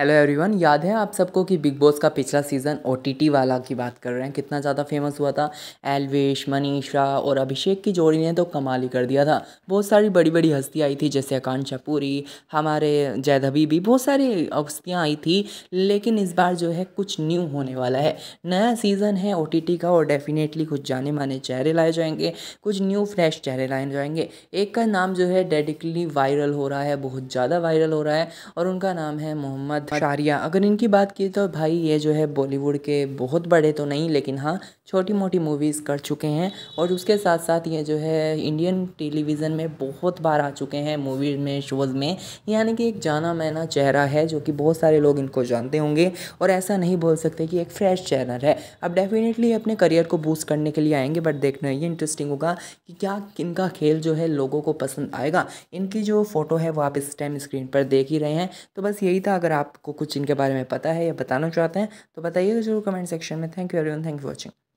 hello everyone याद है आप सबको कि बिग बॉस का पिछला सीज़न ओ वाला की बात कर रहे हैं कितना ज़्यादा फेमस हुआ था एलवेश मनीषा और अभिषेक की जोड़ी ने तो कमाल ही कर दिया था बहुत सारी बड़ी बड़ी हस्तियाँ आई थी जैसे आकांक्षा पूरी हमारे जैधवी भी बहुत सारी हस्तियाँ आई थी लेकिन इस बार जो है कुछ न्यू होने वाला है नया सीज़न है ओ का और डेफिनेटली कुछ जाने माने चेहरे लाए जाएंगे कुछ न्यू फ्रेश चेहरे लाए जाएंगे एक का नाम जो है डेडिकली वायरल हो रहा है बहुत ज़्यादा वायरल हो रहा है और उनका नाम है मोहम्मद शारिया अगर इनकी बात की तो भाई ये जो है बॉलीवुड के बहुत बड़े तो नहीं लेकिन हाँ छोटी मोटी मूवीज़ कर चुके हैं और उसके साथ साथ ये जो है इंडियन टेलीविज़न में बहुत बार आ चुके हैं मूवीज़ में शोज़ में यानी कि एक जाना माना चेहरा है जो कि बहुत सारे लोग इनको जानते होंगे और ऐसा नहीं बोल सकते कि एक फ्रेश चैनल है अब डेफिनेटली अपने करियर को बूस्ट करने के लिए आएंगे बट देखना ये इंटरेस्टिंग होगा कि क्या इनका खेल जो है लोगों को पसंद आएगा इनकी जो फ़ोटो है वो आप इस टाइम स्क्रीन पर देख ही रहे हैं तो बस यही था अगर आप आपको कुछ इनके बारे में पता है या बताना चाहते हैं तो बताइएगा जरूर कमेंट सेक्शन में thank you everyone thank you watching